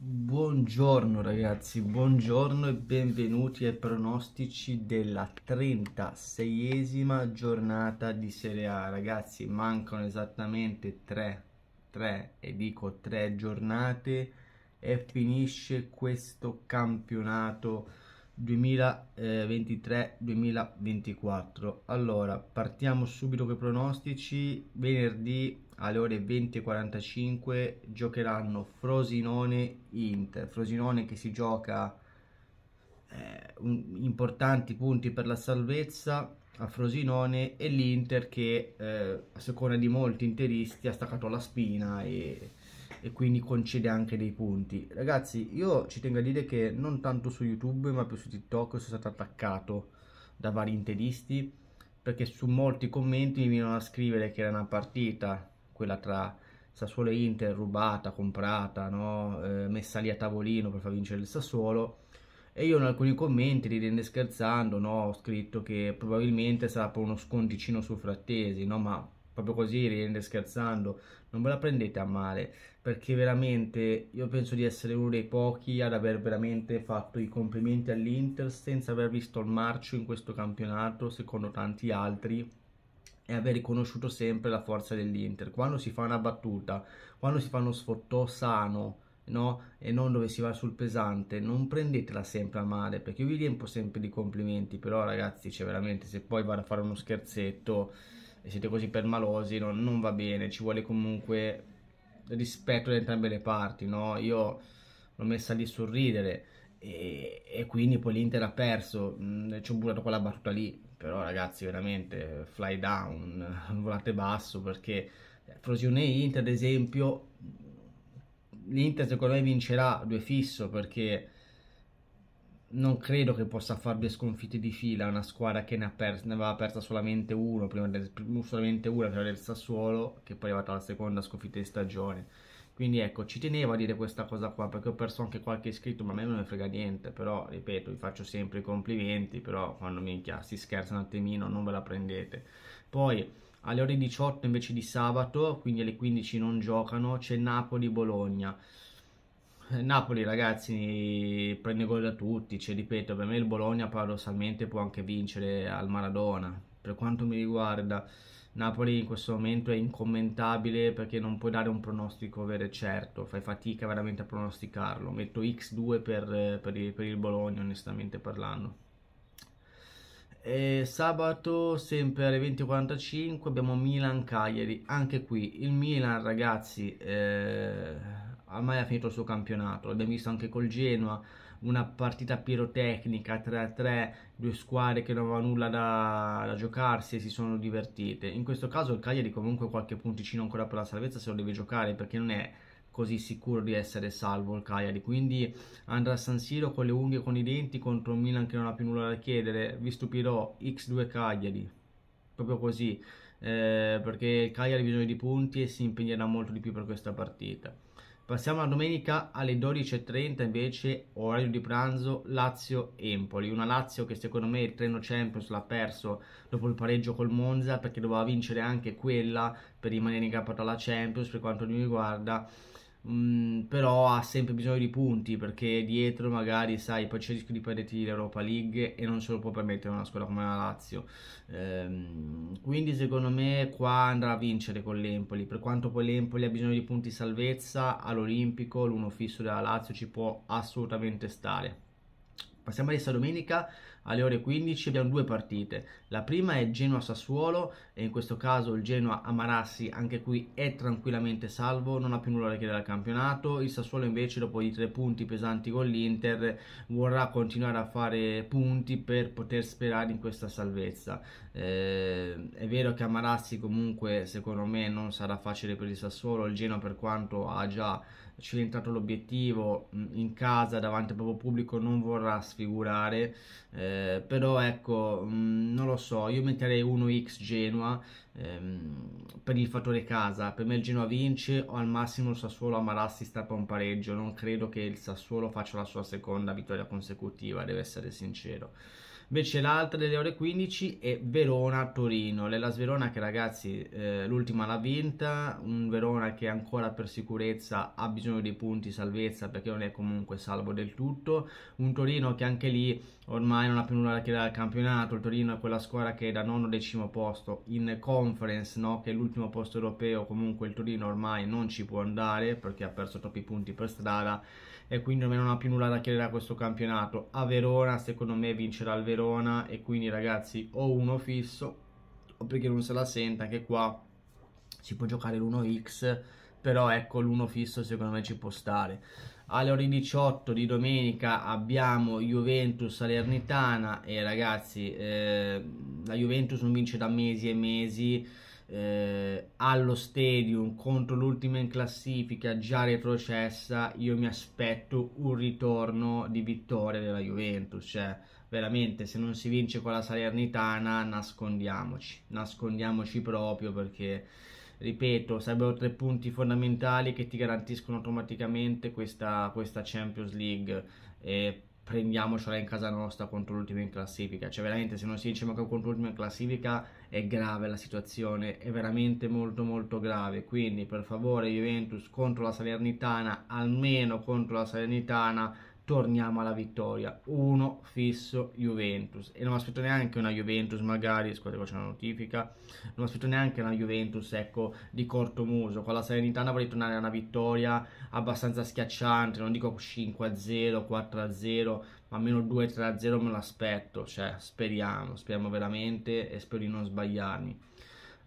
Buongiorno ragazzi, buongiorno e benvenuti ai pronostici della 36esima giornata di Serie A. Ragazzi, mancano esattamente 3, 3 e dico 3 giornate e finisce questo campionato 2023-2024. Eh, allora, partiamo subito con i pronostici. Venerdì alle ore 20.45 giocheranno Frosinone Inter. Frosinone che si gioca eh, un, importanti punti per la salvezza a Frosinone e l'Inter che eh, a seconda di molti interisti ha staccato la spina e e quindi concede anche dei punti. Ragazzi, io ci tengo a dire che non tanto su YouTube ma più su TikTok sono stato attaccato da vari interisti perché su molti commenti mi venivano a scrivere che era una partita, quella tra Sassuolo e Inter, rubata, comprata, no? eh, messa lì a tavolino per far vincere il Sassuolo. E io in alcuni commenti, ridendo e scherzando, no? ho scritto che probabilmente sarà per uno sconticino sul Frattesi, no? ma proprio così, ridendo scherzando, non ve la prendete a male, perché veramente io penso di essere uno dei pochi ad aver veramente fatto i complimenti all'Inter senza aver visto il marcio in questo campionato, secondo tanti altri, e aver riconosciuto sempre la forza dell'Inter. Quando si fa una battuta, quando si fa uno sfottò sano, No? e non dove si va sul pesante, non prendetela sempre a male, perché io vi riempo sempre di complimenti, però ragazzi, cioè veramente, se poi vado a fare uno scherzetto, e siete così permalosi, no? non va bene, ci vuole comunque rispetto da entrambe le parti, no? Io l'ho messa lì a sorridere e, e, quindi poi l'Inter ha perso, mm, ci ho buttato quella battuta lì, però ragazzi veramente fly down, volate basso perché Frosione e Inter ad esempio l'Inter secondo me vincerà due fisso perché non credo che possa far due sconfitte di fila una squadra che ne, ha perso, ne aveva persa solamente uno, prima del, solamente una prima del Sassuolo, che poi è arrivata la seconda sconfitta di stagione. Quindi ecco, ci tenevo a dire questa cosa qua, perché ho perso anche qualche iscritto, ma a me non ne frega niente, però ripeto, vi faccio sempre i complimenti, però quando minchia, si scherza un attimino, non ve la prendete. Poi, alle ore 18 invece di sabato, quindi alle 15 non giocano, c'è Napoli-Bologna. Napoli ragazzi prende gol da tutti, cioè, ripeto, per me il Bologna paradossalmente può anche vincere al Maradona, per quanto mi riguarda Napoli in questo momento è incommentabile perché non puoi dare un pronostico vero e certo, fai fatica veramente a pronosticarlo, metto x2 per, per, il, per il Bologna onestamente parlando. E sabato sempre alle 20.45 abbiamo Milan-Cagliari, anche qui il Milan ragazzi... Eh ha mai finito il suo campionato, l'abbiamo visto anche col Genoa, una partita pirotecnica 3-3, due squadre che non avevano nulla da, da, giocarsi e si sono divertite. In questo caso il Cagliari comunque qualche punticino ancora per la salvezza se lo deve giocare perché non è così sicuro di essere salvo il Cagliari, quindi andrà a San Siro con le unghie e con i denti contro un Milan che non ha più nulla da chiedere, vi stupirò X2 Cagliari, proprio così. Eh, perché il Cagliari ha bisogno di punti e si impegnerà molto di più per questa partita. Passiamo a domenica alle 12.30 invece, orario di pranzo, Lazio-Empoli. Una Lazio che secondo me il treno Champions l'ha perso dopo il pareggio col Monza perché doveva vincere anche quella per rimanere in capo alla Champions per quanto mi riguarda. Mm, però ha sempre bisogno di punti perché dietro magari sai poi c'è il rischio di perderti l'Europa League e non se lo può permettere una squadra come la Lazio ehm, quindi secondo me qua andrà a vincere con l'Empoli per quanto poi l'Empoli ha bisogno di punti salvezza all'Olimpico l'uno fisso della Lazio ci può assolutamente stare passiamo adesso a domenica alle ore 15 abbiamo due partite. La prima è Genoa-Sassuolo e in questo caso il Genoa Amarassi anche qui è tranquillamente salvo, non ha più nulla da chiedere al campionato. Il Sassuolo invece dopo i tre punti pesanti con l'Inter vorrà continuare a fare punti per poter sperare in questa salvezza. Eh, è vero che Amarassi comunque secondo me non sarà facile per il Sassuolo, il Genoa per quanto ha già centrato l'obiettivo mm, in casa davanti al proprio pubblico non vorrà sfigurare eh, però ecco mm, non lo so io metterei 1x Genoa ehm, per il fattore casa per me il Genoa vince o al massimo il Sassuolo a Marassi sta per un pareggio non credo che il Sassuolo faccia la sua seconda vittoria consecutiva devo essere sincero Invece l'altra delle ore 15 è Verona-Torino. L'Elas Verona che ragazzi eh, l'ultima l'ha vinta, un Verona che ancora per sicurezza ha bisogno dei punti salvezza perché non è comunque salvo del tutto, un Torino che anche lì ormai non ha più nulla da chiedere al campionato, il Torino è quella squadra che è da nono decimo posto in conference, no? che è l'ultimo posto europeo, comunque il Torino ormai non ci può andare perché ha perso troppi punti per strada e quindi non ha più nulla da chiedere a questo campionato. A Verona secondo me vincerà il Verona Verona e quindi ragazzi o uno fisso o perché non se la sente anche qua si può giocare l'1x però ecco l'uno fisso secondo me ci può stare alle ore 18 di domenica abbiamo Juventus Salernitana e ragazzi eh, la Juventus non vince da mesi e mesi eh, allo stadium contro l'ultima in classifica già retrocessa io mi aspetto un ritorno di vittoria della Juventus cioè veramente se non si vince con la Salernitana nascondiamoci, nascondiamoci proprio perché ripeto sarebbero tre punti fondamentali che ti garantiscono automaticamente questa, questa Champions League e prendiamocela in casa nostra contro l'ultima in classifica cioè veramente se non si vince manco contro l'ultima in classifica è grave la situazione è veramente molto molto grave quindi per favore Juventus contro la Salernitana almeno contro la Salernitana torniamo alla vittoria. Uno fisso Juventus. E non aspetto neanche una Juventus, magari, scusate, qua c'è una notifica. Non aspetto neanche una Juventus, ecco, di corto muso. Con la Salernitana vorrei tornare a una vittoria abbastanza schiacciante. Non dico 5-0, 4-0, ma almeno 2-3-0 me lo aspetto. Cioè, speriamo, speriamo veramente e spero di non sbagliarmi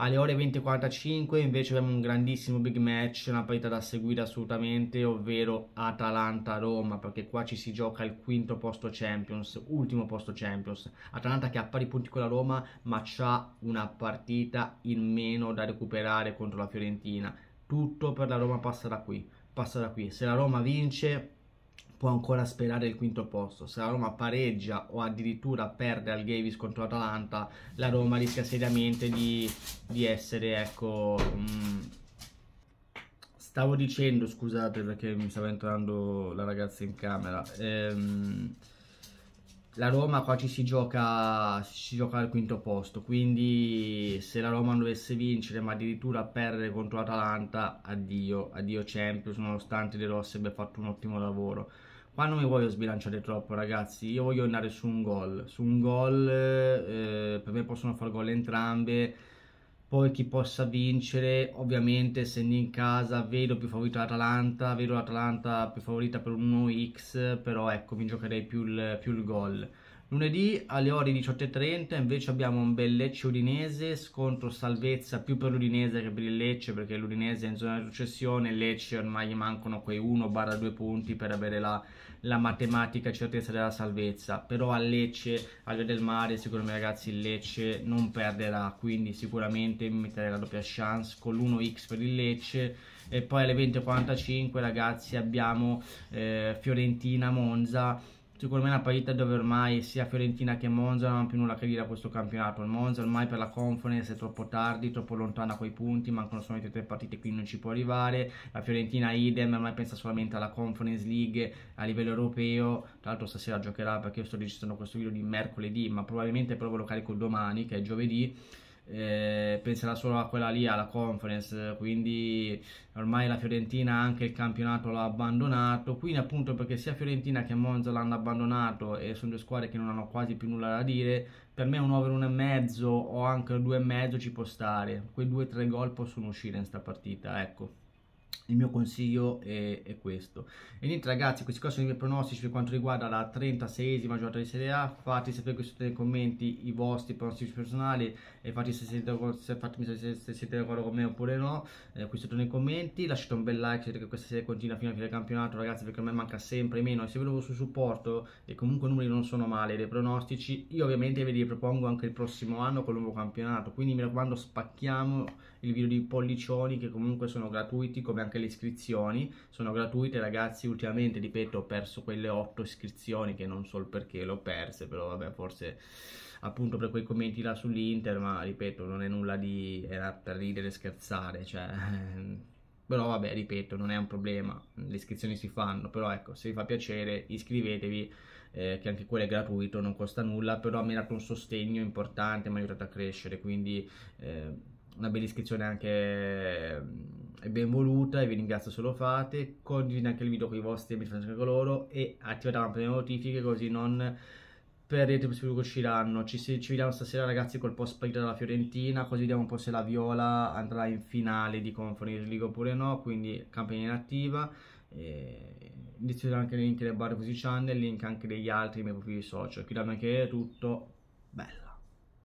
alle ore 20.45 invece abbiamo un grandissimo big match, una partita da seguire assolutamente, ovvero Atalanta-Roma, perché qua ci si gioca il quinto posto Champions, ultimo posto Champions. Atalanta che ha pari punti con la Roma, ma c'ha una partita in meno da recuperare contro la Fiorentina. Tutto per la Roma passa da qui, passa da qui. Se la Roma vince può ancora sperare il quinto posto. Se la Roma pareggia o addirittura perde al Gavis contro l'Atalanta, la Roma rischia seriamente di, di essere, ecco... Um, stavo dicendo, scusate perché mi stava entrando la ragazza in camera, ehm, la Roma qua ci si gioca, si gioca al quinto posto, quindi se la Roma non dovesse vincere ma addirittura perdere contro l'Atalanta, addio, addio Champions, nonostante De Rossi abbia fatto un ottimo lavoro. Qua non mi voglio sbilanciare troppo ragazzi, io voglio andare su un gol, su un gol, eh, per me possono far gol entrambe, poi chi possa vincere, ovviamente essendo in casa vedo più favorita l'Atalanta, vedo l'Atalanta più favorita per 1x, però ecco mi giocherei più il, più il gol. Lunedì alle ore 18.30 invece abbiamo un bel Lecce-Udinese, scontro salvezza più per l'Udinese che per il Lecce perché l'Udinese è in zona di recessione, Lecce ormai gli mancano quei 1-2 punti per avere la, la, matematica certezza della salvezza, però a Lecce, a Via del Mare, secondo me ragazzi il Lecce non perderà, quindi sicuramente mi metterei la doppia chance con l'1x per il Lecce e poi alle 20.45 ragazzi abbiamo eh, Fiorentina-Monza secondo me è una partita dove ormai sia Fiorentina che Monza non hanno più nulla che dire a questo campionato. Il Monza ormai per la conference è troppo tardi, troppo lontana quei punti, mancano solamente tre partite, quindi non ci può arrivare. La Fiorentina idem, ormai pensa solamente alla Conference League a livello europeo. Tra l'altro stasera giocherà perché io sto registrando questo video di mercoledì, ma probabilmente proprio lo carico domani, che è giovedì eh, penserà solo a quella lì, alla conference, quindi ormai la Fiorentina anche il campionato l'ha abbandonato, quindi appunto perché sia Fiorentina che Monza l'hanno abbandonato e sono due squadre che non hanno quasi più nulla da dire, per me un over 1,5 o anche 2,5 ci può stare, quei 2-3 gol possono uscire in sta partita, ecco il mio consiglio è, è, questo e niente ragazzi questi qua sono i miei pronostici per quanto riguarda la 36esima giornata di Serie A fate sapere sotto nei commenti i vostri pronostici personali e fate se siete, d'accordo con me oppure no eh, qui sotto nei commenti lasciate un bel like se che questa serie continua fino a fine campionato ragazzi perché a me manca sempre meno e se vedo su supporto e comunque i numeri non sono male dei pronostici io ovviamente ve li propongo anche il prossimo anno con il nuovo campionato quindi mi raccomando spacchiamo il video di pollicioni che comunque sono gratuiti come come anche le iscrizioni sono gratuite ragazzi ultimamente ripeto ho perso quelle 8 iscrizioni che non so il perché le ho perse però vabbè forse appunto per quei commenti là sull'Inter ma ripeto non è nulla di era per ridere e scherzare cioè però vabbè ripeto non è un problema le iscrizioni si fanno però ecco se vi fa piacere iscrivetevi eh, che anche quello è gratuito non costa nulla però mi ha dato un sostegno importante mi ha aiutato a crescere quindi eh, una bella iscrizione anche è ben voluta e vi ringrazio se lo fate. Condividete anche il video con i vostri amici, anche loro e attivate anche le notifiche così non perdete il quello che usciranno. Ci, ci, vediamo stasera ragazzi col post partita dalla Fiorentina, così vediamo un po' se la Viola andrà in finale di Conference League oppure no, quindi campagna inattiva. E... Inizio anche il link del Bar Così Channel, link anche degli altri miei profili social. Qui da me che è tutto bello.